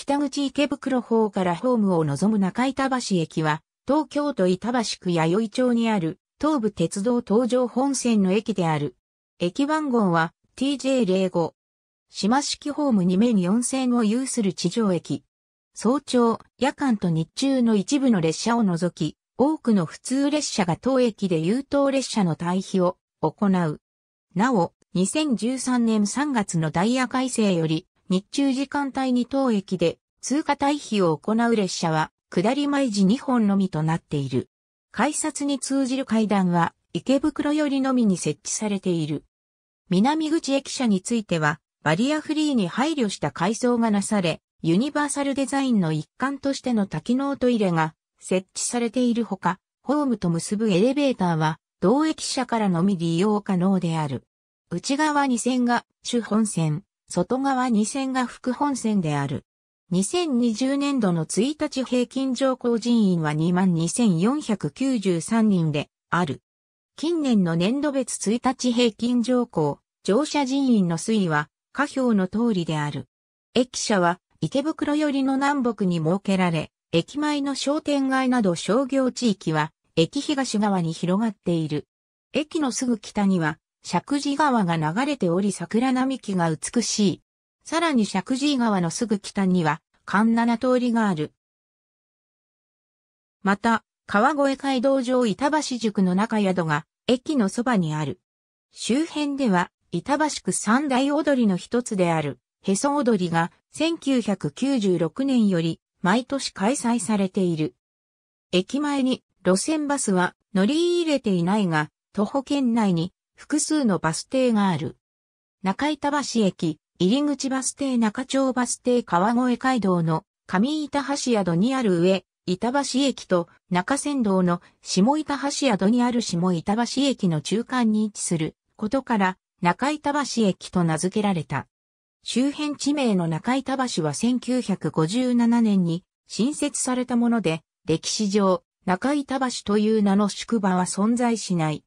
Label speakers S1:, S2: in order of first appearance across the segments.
S1: 北口池袋方からホームを望む中板橋駅は、東京都板橋区弥生町にある、東武鉄道東上本線の駅である。駅番号は TJ05。島式ホーム2面4線を有する地上駅。早朝、夜間と日中の一部の列車を除き、多くの普通列車が当駅で優等列車の退避を行う。なお、2013年3月のダイヤ改正より、日中時間帯に当駅で通過退避を行う列車は、下り毎時2本のみとなっている。改札に通じる階段は、池袋寄りのみに設置されている。南口駅舎については、バリアフリーに配慮した改装がなされ、ユニバーサルデザインの一環としての多機能トイレが設置されているほか、ホームと結ぶエレベーターは、同駅舎からのみ利用可能である。内側2線が、主本線、外側2線が副本線である。2020年度の1日平均上降人員は22,493人である。近年の年度別1日平均上降、乗車人員の推移は、下表の通りである。駅舎は、池袋寄りの南北に設けられ、駅前の商店街など商業地域は、駅東側に広がっている。駅のすぐ北には、石神川が流れており桜並木が美しい。さらに石神川のすぐ北には、環七通りがある。また、川越街道上板橋宿の中宿が、駅のそばにある。周辺では、板橋区三大踊りの一つである、へそ踊りが、1996年より、毎年開催されている。駅前に、路線バスは乗り入れていないが、徒歩圏内に複数のバス停がある。中板橋駅、入口バス停中町バス停川越街道の上板橋宿にある上、板橋駅と中山道の下板橋宿にある下板橋駅の中間に位置することから中板橋駅と名付けられた。周辺地名の中板橋は1957年に新設されたもので、歴史上中板橋という名の宿場は存在しない。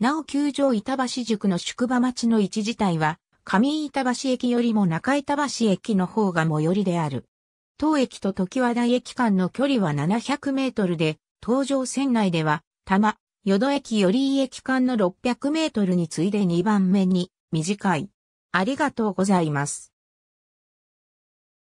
S1: なお球場板橋塾の宿場町の一自体は、上板橋駅よりも中板橋駅の方が最寄りである。当駅と時和台駅間の距離は700メートルで、東上線内では、多摩、淀駅より駅間の600メートルに次いで2番目に短い。ありがとうございます。